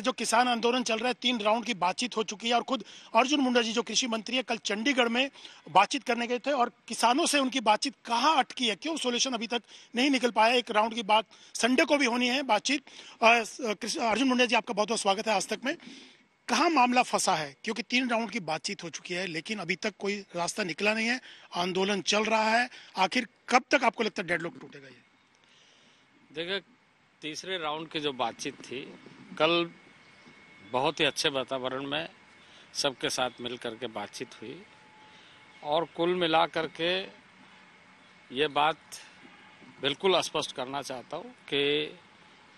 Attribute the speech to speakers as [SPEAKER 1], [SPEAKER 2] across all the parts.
[SPEAKER 1] जो किसान आंदोलन चल रहा है तीन राउंड की बातचीत हो चुकी है और खुद अर्जुन मुंडा जी जो कृषि मंत्री है कल चंडीगढ़ में बातचीत करने गए थे और किसानों से उनकी बातचीत कहाँ अटकी है क्यों सोल्यूशन अभी तक नहीं निकल पाया एक राउंड की बात संडे को भी होनी है बातचीत अर्जुन मुंडा जी आपका बहुत बहुत स्वागत है आज तक में कहा मामला फंसा है क्योंकि तीन राउंड की बातचीत हो चुकी है लेकिन अभी तक कोई रास्ता निकला नहीं है आंदोलन चल रहा है आखिर कब तक आपको लगता है डेडलॉक टूटेगा ये
[SPEAKER 2] देखिए तीसरे राउंड की जो बातचीत थी कल बहुत ही अच्छे वातावरण में सबके साथ मिल कर के बातचीत हुई और कुल मिला कर के ये बात बिल्कुल स्पष्ट करना चाहता हूँ कि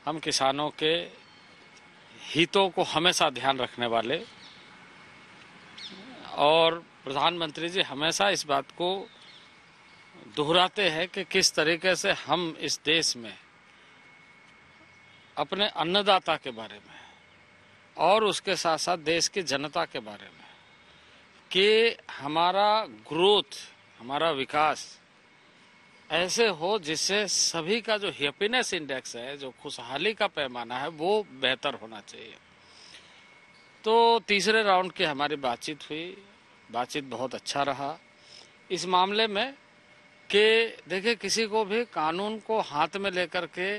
[SPEAKER 2] हम किसानों के हितों को हमेशा ध्यान रखने वाले और प्रधानमंत्री जी हमेशा इस बात को दोहराते हैं कि किस तरीके से हम इस देश में अपने अन्नदाता के बारे में और उसके साथ साथ देश की जनता के बारे में कि हमारा ग्रोथ हमारा विकास ऐसे हो जिससे सभी का जो हैप्पीनेस इंडेक्स है जो खुशहाली का पैमाना है वो बेहतर होना चाहिए तो तीसरे राउंड की हमारी बातचीत हुई बातचीत बहुत अच्छा रहा इस मामले में कि देखिए किसी को भी कानून को हाथ में लेकर के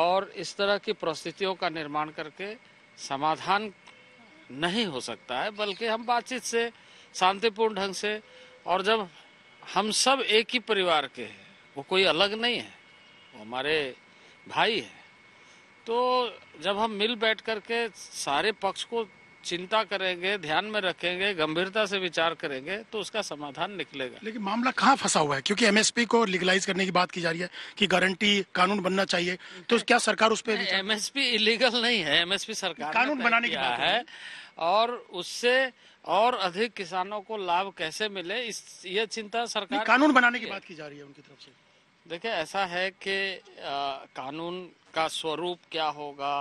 [SPEAKER 2] और इस तरह की परिस्थितियों का निर्माण करके समाधान नहीं हो सकता है बल्कि हम बातचीत से शांतिपूर्ण ढंग से और जब हम सब एक ही परिवार के हैं वो कोई अलग नहीं है वो हमारे भाई हैं तो जब हम मिल बैठ करके सारे पक्ष को चिंता करेंगे ध्यान में रखेंगे गंभीरता से विचार करेंगे तो उसका समाधान निकलेगा
[SPEAKER 1] लेकिन मामला कहाँ फंसा हुआ है क्योंकि एमएसपी को लीगलाइज करने की बात की जा रही है कि गारंटी कानून बनना चाहिए तो क्या सरकार उस पर
[SPEAKER 2] एमएसपी इलीगल नहीं है एमएसपी सरकार कानून बनाने की बात है और उससे और अधिक किसानों को लाभ कैसे मिले इस ये चिंता सरकार कानून बनाने की बात
[SPEAKER 1] की जा रही है उनकी तरफ से
[SPEAKER 2] देखिये ऐसा है कि कानून का स्वरूप क्या होगा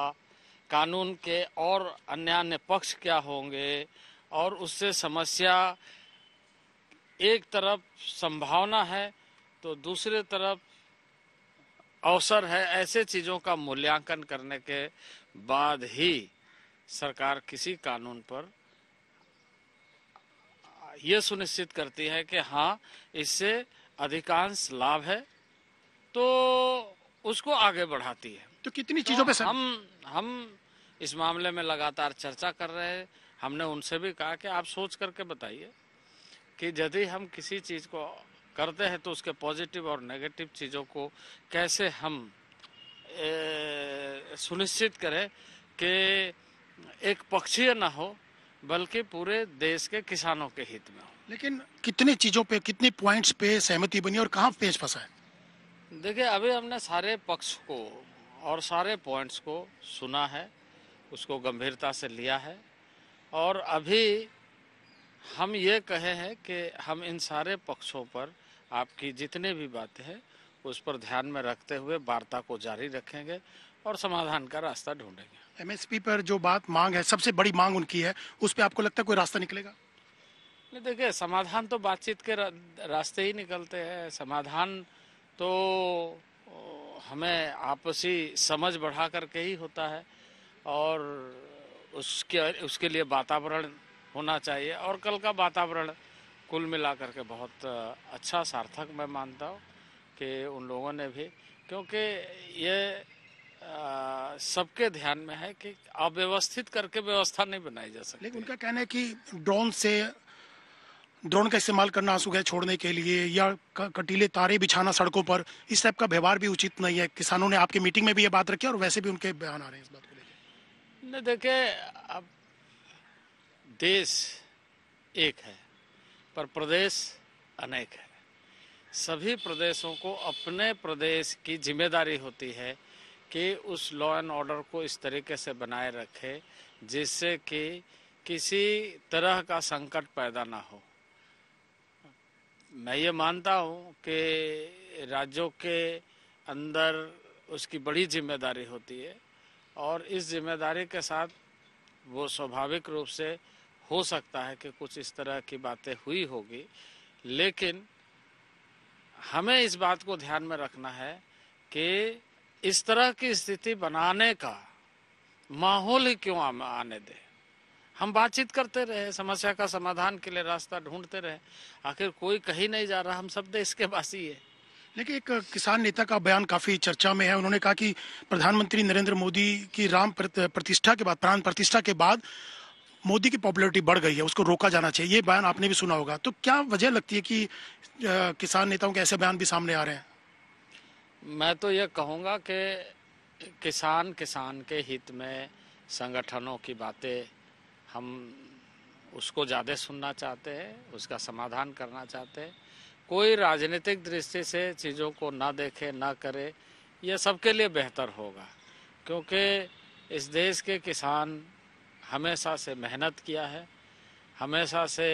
[SPEAKER 2] कानून के और अन्य अन्य पक्ष क्या होंगे और उससे समस्या एक तरफ संभावना है तो दूसरे तरफ अवसर है ऐसे चीज़ों का मूल्यांकन करने के बाद ही सरकार किसी कानून पर यह सुनिश्चित करती है कि हाँ इससे अधिकांश लाभ है तो उसको आगे बढ़ाती है तो कितनी चीज़ों तो पे सर? हम हम इस मामले में लगातार चर्चा कर रहे हैं हमने उनसे भी कहा कि आप सोच करके बताइए कि यदि हम किसी चीज़ को करते हैं तो उसके पॉजिटिव और नेगेटिव चीज़ों को कैसे हम ए, सुनिश्चित करें कि एक पक्षीय ना हो बल्कि पूरे देश के किसानों के हित में हो
[SPEAKER 1] लेकिन कितने चीज़ों पे कितने पॉइंट्स पे सहमति बनी और कहाँ पेश फंसा है
[SPEAKER 2] देखिए अभी हमने सारे पक्ष को और सारे पॉइंट्स को सुना है उसको गंभीरता से लिया है और अभी हम ये कहे हैं कि हम इन सारे पक्षों पर आपकी जितने भी बातें हैं उस पर ध्यान में रखते हुए वार्ता को जारी रखेंगे और समाधान का रास्ता ढूंढेंगे एमएसपी पर
[SPEAKER 1] जो बात मांग है सबसे बड़ी मांग उनकी है उस पर आपको लगता है कोई रास्ता निकलेगा
[SPEAKER 2] नहीं देखिए समाधान तो बातचीत के रास्ते ही निकलते हैं समाधान तो हमें आपसी समझ बढ़ा करके ही होता है और उसके उसके लिए वातावरण होना चाहिए और कल का वातावरण कुल मिलाकर के बहुत अच्छा सार्थक मैं मानता हूँ कि उन लोगों ने भी क्योंकि ये सबके ध्यान में है कि अव्यवस्थित करके व्यवस्था नहीं बनाई जा सकती लेकिन
[SPEAKER 1] उनका कहना है कि ड्रोन से ड्रोन का इस्तेमाल करना आंसू गैस छोड़ने के लिए या कटीले तारे बिछाना सड़कों पर इस टाइप का व्यवहार भी उचित नहीं है किसानों ने आपके मीटिंग में भी ये बात रखी और वैसे भी उनके बयान आ रहे
[SPEAKER 2] हैं इस बात न देखे अब देश एक है पर प्रदेश अनेक है सभी प्रदेशों को अपने प्रदेश की जिम्मेदारी होती है कि उस लॉ एंड ऑर्डर को इस तरीके से बनाए रखे जिससे कि किसी तरह का संकट पैदा ना हो मैं ये मानता हूँ कि राज्यों के अंदर उसकी बड़ी जिम्मेदारी होती है और इस जिम्मेदारी के साथ वो स्वाभाविक रूप से हो सकता है कि कुछ इस तरह की बातें हुई होगी लेकिन हमें इस बात को ध्यान में रखना है कि इस तरह की स्थिति बनाने का माहौल ही क्यों आने दे हम बातचीत करते रहे समस्या का समाधान के लिए रास्ता ढूंढते रहे आखिर कोई कहीं नहीं जा रहा हम सब देश तो के वासी है देखिए एक
[SPEAKER 1] किसान नेता का बयान काफी चर्चा में है उन्होंने कहा कि प्रधानमंत्री नरेंद्र मोदी की राम प्रतिष्ठा के बाद प्राण प्रतिष्ठा के बाद मोदी की पॉपुलैरिटी बढ़ गई है उसको रोका जाना चाहिए ये बयान आपने भी सुना होगा तो क्या वजह लगती है कि किसान नेताओं के ऐसे बयान भी सामने आ रहे हैं
[SPEAKER 2] मैं तो ये कहूँगा कि किसान किसान के हित में संगठनों की बातें हम उसको ज़्यादा सुनना चाहते हैं उसका समाधान करना चाहते हैं कोई राजनीतिक दृष्टि से चीज़ों को ना देखे ना करे यह सबके लिए बेहतर होगा क्योंकि इस देश के किसान हमेशा से मेहनत किया है हमेशा से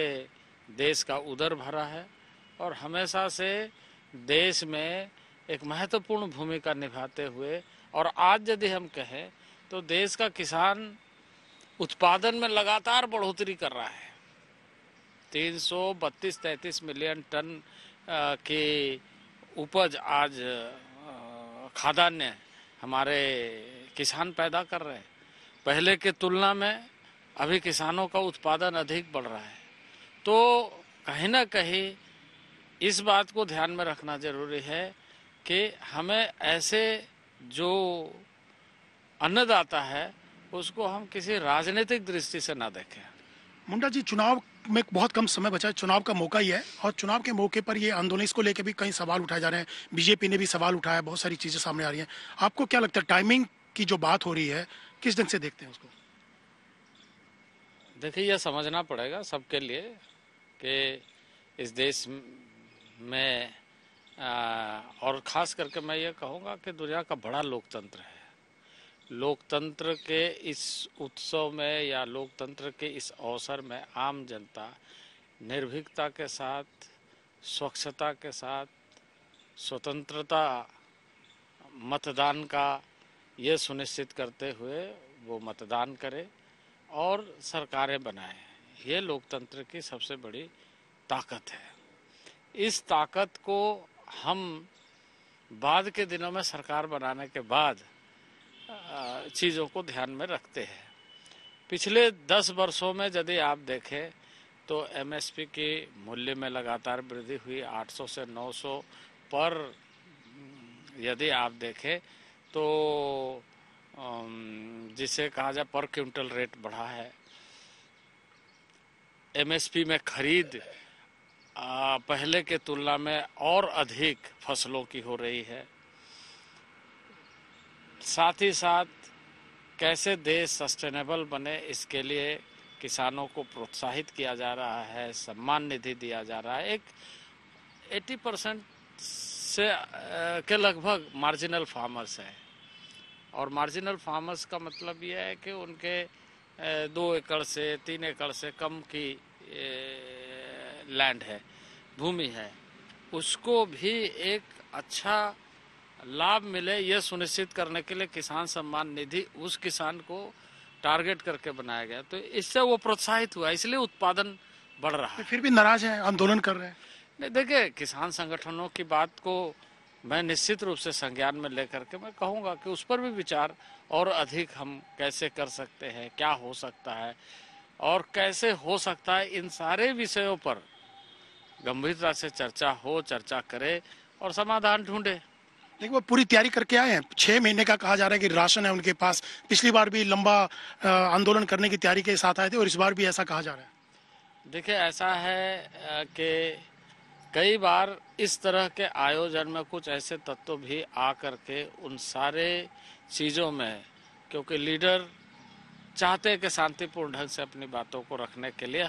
[SPEAKER 2] देश का उदर भरा है और हमेशा से देश में एक महत्वपूर्ण भूमिका निभाते हुए और आज यदि हम कहें तो देश का किसान उत्पादन में लगातार बढ़ोतरी कर रहा है तीन सौ बत्तीस तैंतीस मिलियन टन की उपज आज खाद्यान्न हमारे किसान पैदा कर रहे हैं पहले के तुलना में अभी किसानों का उत्पादन अधिक बढ़ रहा है तो कहीं ना कहीं इस बात को ध्यान में रखना जरूरी है कि हमें ऐसे जो अन्नदाता है उसको हम किसी राजनीतिक दृष्टि से ना देखें
[SPEAKER 1] मुंडा जी चुनाव में बहुत कम समय बचा है चुनाव का मौका ही है और चुनाव के मौके पर ये आंदोलन इसको लेकर भी कई सवाल उठाए जा रहे हैं बीजेपी ने भी सवाल उठाया बहुत सारी चीज़ें सामने आ रही हैं आपको क्या लगता है टाइमिंग की जो बात हो रही है किस ढंग से देखते हैं उसको
[SPEAKER 2] देखिए यह समझना पड़ेगा सबके लिए कि इस देश में आ, और ख़ास करके मैं ये कहूँगा कि दुनिया का बड़ा लोकतंत्र है लोकतंत्र के इस उत्सव में या लोकतंत्र के इस अवसर में आम जनता निर्भीकता के साथ स्वच्छता के साथ स्वतंत्रता मतदान का ये सुनिश्चित करते हुए वो मतदान करे और सरकारें बनाए ये लोकतंत्र की सबसे बड़ी ताकत है इस ताकत को हम बाद के दिनों में सरकार बनाने के बाद चीज़ों को ध्यान में रखते हैं पिछले दस वर्षों में यदि आप देखें तो एमएसपी के मूल्य में लगातार वृद्धि हुई 800 से 900 पर यदि आप देखें तो जिसे कहा जाए पर क्विंटल रेट बढ़ा है एमएसपी में खरीद पहले के तुलना में और अधिक फसलों की हो रही है साथ ही साथ कैसे देश सस्टेनेबल बने इसके लिए किसानों को प्रोत्साहित किया जा रहा है सम्मान निधि दिया जा रहा है एक 80 परसेंट से के लगभग मार्जिनल फार्मर्स हैं और मार्जिनल फार्मर्स का मतलब यह है कि उनके दो एकड़ से तीन एकड़ से कम की लैंड है भूमि है उसको भी एक अच्छा लाभ मिले ये सुनिश्चित करने के लिए किसान सम्मान निधि उस किसान को टारगेट करके बनाया गया तो इससे वो प्रोत्साहित हुआ इसलिए उत्पादन बढ़ रहा है फिर
[SPEAKER 1] भी नाराज है आंदोलन कर रहे हैं
[SPEAKER 2] नहीं देखिए किसान संगठनों की बात को मैं निश्चित रूप से संज्ञान में लेकर के मैं कहूँगा कि उस पर भी विचार और अधिक हम कैसे कर सकते हैं क्या हो सकता है और कैसे हो सकता है इन सारे विषयों पर गंभीरता से चर्चा हो चर्चा करे और समाधान ढूंढे देखिए वो
[SPEAKER 1] पूरी तैयारी करके आए हैं छः महीने का कहा जा रहा है कि राशन है उनके पास पिछली बार भी लंबा आंदोलन करने की तैयारी के साथ आए थे और इस बार भी ऐसा कहा जा रहा है
[SPEAKER 2] देखिए ऐसा है कि कई बार इस तरह के आयोजन में कुछ ऐसे तत्व भी आ करके उन सारे चीज़ों में क्योंकि लीडर चाहते कि शांतिपूर्ण ढंग से अपनी बातों को रखने के लिए